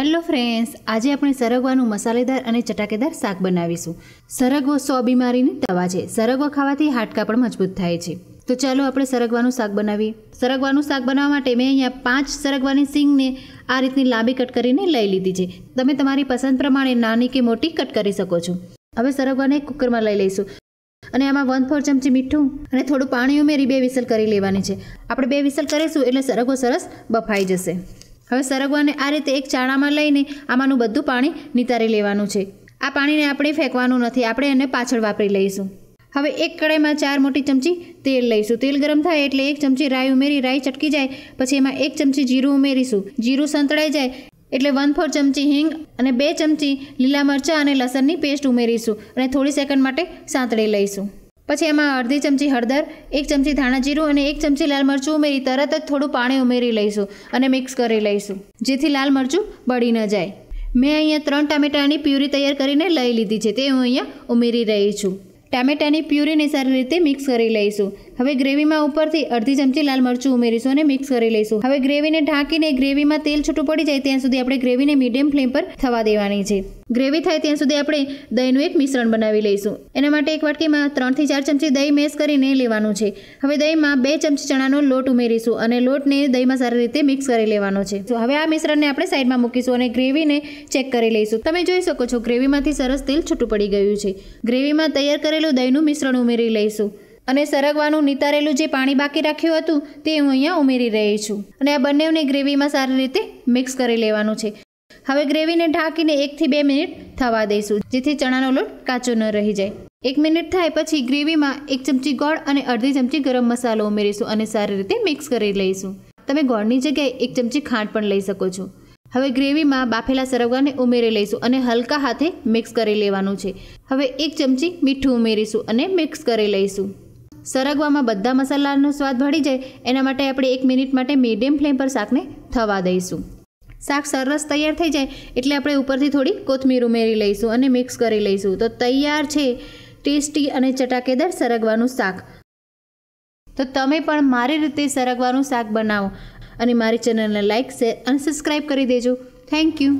hello friends આજે આપણે સરગવાનું મસાલેદાર અને ચટાકેદાર શાક બનાવીશું સરગવો સો બીમારીની દવા છે સરગવો ખાવાથી હાડકા પણ મજબૂત થાય છે તો ચાલો આપણે સરગવાનું શાક બનાવીએ સરગવાનું શાક બનાવવા માટે મેં અહીંયા પાંચ સરગવાની સિંગને આ રીતની લાંબી કટ કરીને લઈ લીધી છે તમે તમારી પસંદ પ્રમાણે નાની કે મોટી કટ કરી શકો છો હવે સરગવાને કુકરમાં લઈ લઈશું અને આમાં વન ફોર ચમચી મીઠું અને થોડું પાણી ઉમેરી બે વિસલ કરી લેવાની છે આપણે બે વિસલ કરીશું એટલે સરગવો સરસ બફાઈ જશે હવે સરગવાને આ રીતે એક ચાણામાં લઈને આમાંનું બધું પાણી નિતારી લેવાનું છે આ પાણીને આપણે ફેંકવાનું નથી આપણે એને પાછળ વાપરી લઈશું હવે એક કડાઈમાં ચાર મોટી ચમચી તેલ લઈશું તેલ ગરમ થાય એટલે એક ચમચી રાઈ ઉમેરી રાઈ ચટકી જાય પછી એમાં એક ચમચી જીરું ઉમેરીશું જીરું સંતળાઈ જાય એટલે વન ફોર ચમચી હિંગ અને બે ચમચી લીલા મરચાં અને લસણની પેસ્ટ ઉમેરીશું અને થોડી સેકન્ડ માટે સાંતળી લઈશું પછી એમાં અડધી ચમચી હળદર એક ચમચી ધાણા જીરું અને એક ચમચી લાલ મરચું ઉમેરી તરત જ થોડું પાણી ઉમેરી લઈશું અને મિક્સ કરી લઈશું જેથી લાલ મરચું બળી ન જાય મેં અહીંયા ત્રણ ટામેટાની પ્યુરી તૈયાર કરીને લઈ લીધી છે તે હું અહીંયા ઉમેરી રહી છું ટામેટાની પ્યુરીને સારી રીતે મિક્સ કરી લઈશું હવે ગ્રેવીમાં ઉપરથી અડધી ચમચી લાલ મરચું ઉમેરીશું અને મિક્સ કરી લઈશું હવે ગ્રેવીને ઢાંકીને ગ્રેવીમાં તેલ છૂટું પડી જાય ત્યાં સુધી આપણે ગ્રેવીને મીડિયમ ફ્લેમ પર થવા દેવાની છે ગ્રેવી થાય ત્યાં સુધી આપણે દહીંનું એક મિશ્રણ બનાવી લઈશું એના માટે એક વાટકીમાં ત્રણથી ચાર ચમચી દહીં મેશ કરીને લેવાનું છે હવે દહીંમાં બે ચમચી ચણાનો લોટ ઉમેરીશું અને લોટને દહીંમાં સારી રીતે મિક્સ કરી લેવાનો છે તો હવે આ મિશ્રણને આપણે સાઈડમાં મૂકીશું અને ગ્રેવીને ચેક કરી લઈશું તમે જોઈ શકો છો ગ્રેવીમાંથી સરસ તેલ છૂટું પડી ગયું છે ગ્રેવીમાં તૈયાર કરેલું દહીંનું મિશ્રણ ઉમેરી લઈશું અને સરગવાનું નિતારેલું જે પાણી બાકી રાખ્યું હતું તે હું અહીંયા ઉમેરી રહી છું અને આ બંનેને ગ્રેવીમાં સારી રીતે મિક્સ કરી લેવાનું છે હવે ગ્રેવીને ઢાંકીને એકથી બે મિનિટ થવા દઈશું જેથી ચણાનો લોટ કાચો ન રહી જાય એક મિનિટ થાય પછી ગ્રેવીમાં એક ચમચી ગોળ અને અડધી ચમચી ગરમ મસાલો ઉમેરીશું અને સારી રીતે મિક્સ કરી લઈશું તમે ગોળની જગ્યાએ એક ચમચી ખાંડ પણ લઈ શકો છો હવે ગ્રેવીમાં બાફેલા સરગવાને ઉમેરી લઈશું અને હલકા હાથે મિક્સ કરી લેવાનું છે હવે એક ચમચી મીઠું ઉમેરીશું અને મિક્સ કરી લઈશું સરગવામાં બધા મસાલાનો સ્વાદ ભળી જાય એના માટે આપણે એક મિનિટ માટે મીડિયમ ફ્લેમ પર શાકને થવા દઈશું શાક સરસ તૈયાર થઈ જાય એટલે આપણે ઉપરથી થોડી કોથમીર ઉમેરી લઈશું અને મિક્સ કરી લઈશું તો તૈયાર છે ટેસ્ટી અને ચટાકેદાર સરગવાનું શાક તો તમે પણ મારી રીતે સરગવાનું શાક બનાવો અને મારી ચેનલને લાઈક શેર અને સબસ્ક્રાઈબ કરી દેજો થેન્ક યુ